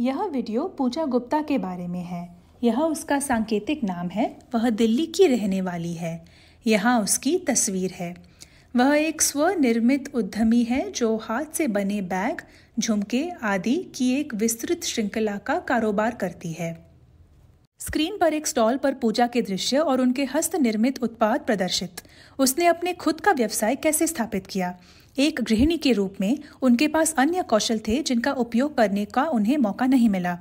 यह वीडियो पूजा गुप्ता के बारे में है यह उसका सांकेतिक नाम है वह दिल्ली की रहने वाली है यहाँ उसकी तस्वीर है वह एक स्वनिर्मित उद्यमी है जो हाथ से बने बैग झुमके आदि की एक विस्तृत श्रृंखला का कारोबार करती है स्क्रीन पर एक स्टॉल पर पूजा के दृश्य और उनके हस्त निर्मित उत्पाद प्रदर्शित उसने अपने खुद का व्यवसाय कैसे स्थापित किया एक गृहिणी के रूप में उनके पास अन्य कौशल थे जिनका उपयोग करने का उन्हें मौका नहीं मिला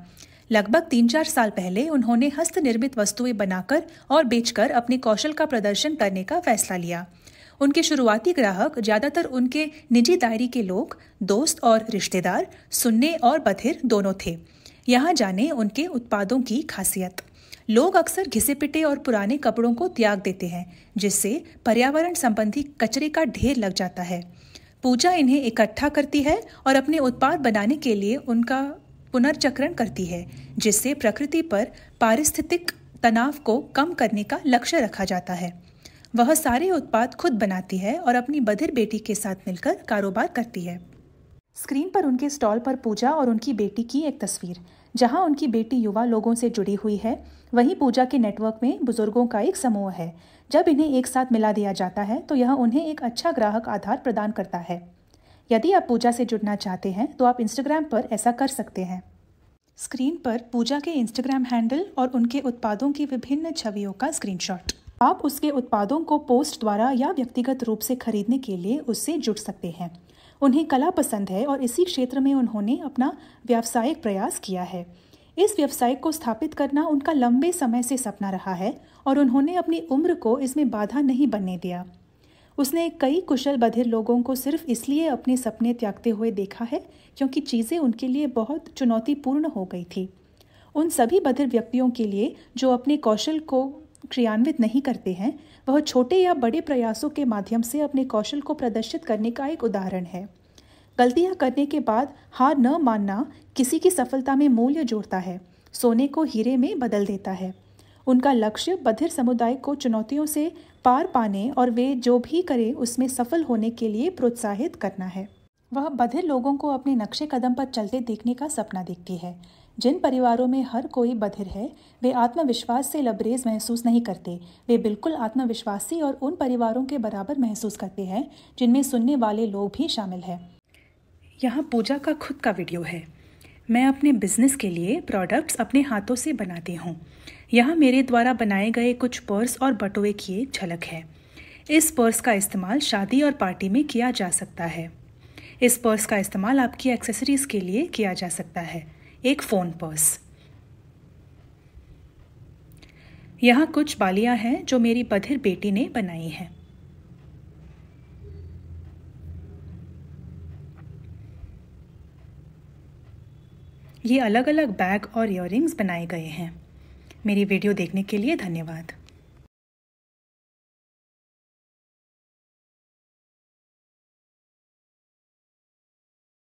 लगभग तीन चार साल पहले उन्होंने हस्त निर्मित वस्तुएं बनाकर और बेचकर अपने कौशल का प्रदर्शन करने का फैसला लिया उनके शुरुआती ग्राहक ज़्यादातर उनके निजी दायरे के लोग दोस्त और रिश्तेदार सुनने और बधिर दोनों थे यहाँ जाने उनके उत्पादों की खासियत लोग अक्सर घिसे पिटे और पुराने कपड़ों को त्याग देते हैं जिससे पर्यावरण संबंधी कचरे का ढेर लग जाता है पूजा इन्हें इकट्ठा करती है और अपने उत्पाद बनाने के लिए उनका पुनर्चक्रण करती है जिससे प्रकृति पर पारिस्थितिक तनाव को कम करने का लक्ष्य रखा जाता है वह सारे उत्पाद खुद बनाती है और अपनी बधिर बेटी के साथ मिलकर कारोबार करती है स्क्रीन पर उनके स्टॉल पर पूजा और उनकी बेटी की एक तस्वीर जहां उनकी बेटी युवा लोगों से जुड़ी हुई है वहीं पूजा के नेटवर्क में बुजुर्गों का एक समूह है जब इन्हें एक साथ मिला दिया जाता है तो यह उन्हें एक अच्छा ग्राहक आधार प्रदान करता है यदि आप पूजा से जुड़ना चाहते हैं तो आप इंस्टाग्राम पर ऐसा कर सकते हैं स्क्रीन पर पूजा के इंस्टाग्राम हैंडल और उनके उत्पादों की विभिन्न छवियों का स्क्रीनशॉट आप उसके उत्पादों को पोस्ट द्वारा या व्यक्तिगत रूप से खरीदने के लिए उससे जुड़ सकते हैं उन्हें कला पसंद है और इसी क्षेत्र में उन्होंने अपना व्यावसायिक प्रयास किया है इस व्यवसाय को स्थापित करना उनका लंबे समय से सपना रहा है और उन्होंने अपनी उम्र को इसमें बाधा नहीं बनने दिया उसने कई कुशल बधिर लोगों को सिर्फ इसलिए अपने सपने त्यागते हुए देखा है क्योंकि चीज़ें उनके लिए बहुत चुनौतीपूर्ण हो गई थी उन सभी बधिर व्यक्तियों के लिए जो अपने कौशल को क्रियान्वित नहीं करते हैं वह छोटे या बड़े प्रयासों के माध्यम से अपने कौशल को प्रदर्शित करने का एक उदाहरण है गलतियां करने के बाद हार न मानना किसी की सफलता में मूल्य जोड़ता है सोने को हीरे में बदल देता है उनका लक्ष्य बधिर समुदाय को चुनौतियों से पार पाने और वे जो भी करें उसमें सफल होने के लिए प्रोत्साहित करना है वह बधिर लोगों को अपने नक्शे कदम पर चलते देखने का सपना देखती है जिन परिवारों में हर कोई बधिर है वे आत्मविश्वास से लबरेज महसूस नहीं करते वे बिल्कुल आत्मविश्वासी और उन परिवारों के बराबर महसूस करते हैं जिनमें सुनने वाले लोग भी शामिल हैं यहाँ पूजा का खुद का वीडियो है मैं अपने बिजनेस के लिए प्रोडक्ट्स अपने हाथों से बनाती हूँ यहाँ मेरे द्वारा बनाए गए कुछ पर्स और बटोए की एक झलक है इस पर्स का इस्तेमाल शादी और पार्टी में किया जा सकता है इस पर्स का इस्तेमाल आपकी एक्सेसरीज के लिए किया जा सकता है एक फ़ोन पर्स यहां कुछ बालियां हैं जो मेरी बधिर बेटी ने बनाई हैं ये अलग अलग बैग और इयर बनाए गए हैं मेरी वीडियो देखने के लिए धन्यवाद